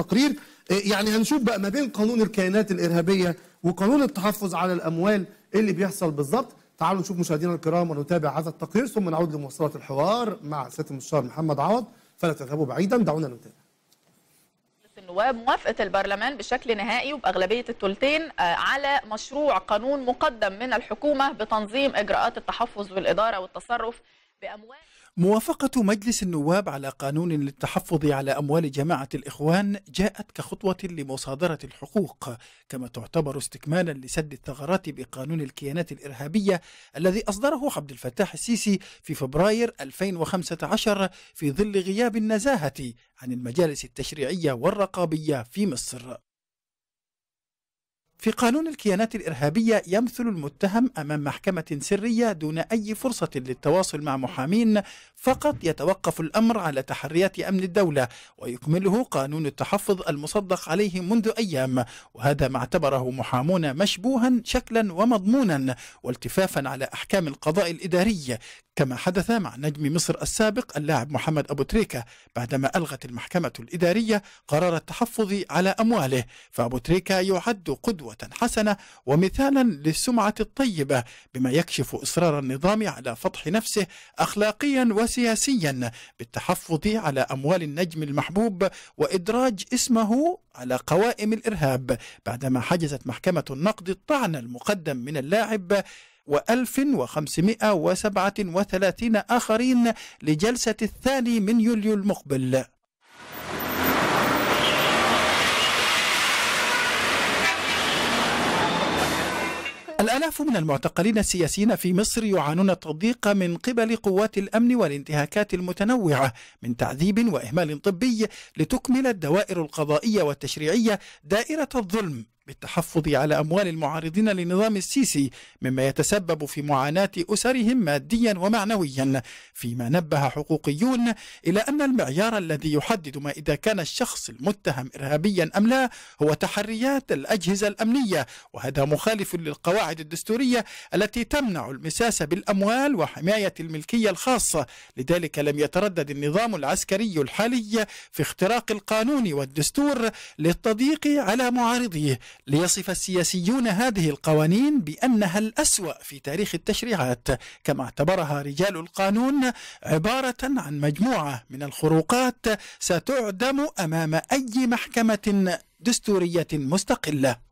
التقرير إيه، يعني هنشوف بقى ما بين قانون الكيانات الارهابيه وقانون التحفظ على الاموال اللي بيحصل بالظبط تعالوا نشوف مشاهدينا الكرام ونتابع هذا التقرير ثم نعود لمواصلات الحوار مع سياده المستشار محمد عوض فلا تذهبوا بعيدا دعونا نتابع النواب موافقة البرلمان بشكل نهائي وبأغلبية الثلثين آه، على مشروع قانون مقدم من الحكومة بتنظيم إجراءات التحفظ والإدارة والتصرف بأموال موافقة مجلس النواب على قانون للتحفظ على أموال جماعة الإخوان جاءت كخطوة لمصادرة الحقوق، كما تعتبر استكمالا لسد الثغرات بقانون الكيانات الإرهابية الذي أصدره عبد الفتاح السيسي في فبراير 2015 في ظل غياب النزاهة عن المجالس التشريعية والرقابية في مصر. في قانون الكيانات الإرهابية يمثل المتهم أمام محكمة سرية دون أي فرصة للتواصل مع محامين فقط يتوقف الأمر على تحريات أمن الدولة ويكمله قانون التحفظ المصدق عليه منذ أيام وهذا ما اعتبره محامون مشبوها شكلا ومضمونا والتفافا على أحكام القضاء الإداري كما حدث مع نجم مصر السابق اللاعب محمد أبو تريكة بعدما ألغت المحكمة الإدارية قرار التحفظ على أمواله فأبو تريكة يعد قدوة حسنة ومثالا للسمعة الطيبة بما يكشف إصرار النظام على فضح نفسه أخلاقيا وسياسيا بالتحفظ على أموال النجم المحبوب وإدراج اسمه على قوائم الإرهاب بعدما حجزت محكمة النقد الطعن المقدم من اللاعب و1537 آخرين لجلسة الثاني من يوليو المقبل الآلاف من المعتقلين السياسيين في مصر يعانون التضييق من قبل قوات الأمن والانتهاكات المتنوعة من تعذيب وإهمال طبي لتكمل الدوائر القضائية والتشريعية دائرة الظلم بالتحفظ على أموال المعارضين لنظام السيسي مما يتسبب في معاناة أسرهم ماديا ومعنويا فيما نبه حقوقيون إلى أن المعيار الذي يحدد ما إذا كان الشخص المتهم إرهابيا أم لا هو تحريات الأجهزة الأمنية وهذا مخالف للقواعد الدستورية التي تمنع المساس بالأموال وحماية الملكية الخاصة لذلك لم يتردد النظام العسكري الحالي في اختراق القانون والدستور للتضييق على معارضيه ليصف السياسيون هذه القوانين بأنها الأسوأ في تاريخ التشريعات كما اعتبرها رجال القانون عبارة عن مجموعة من الخروقات ستعدم أمام أي محكمة دستورية مستقلة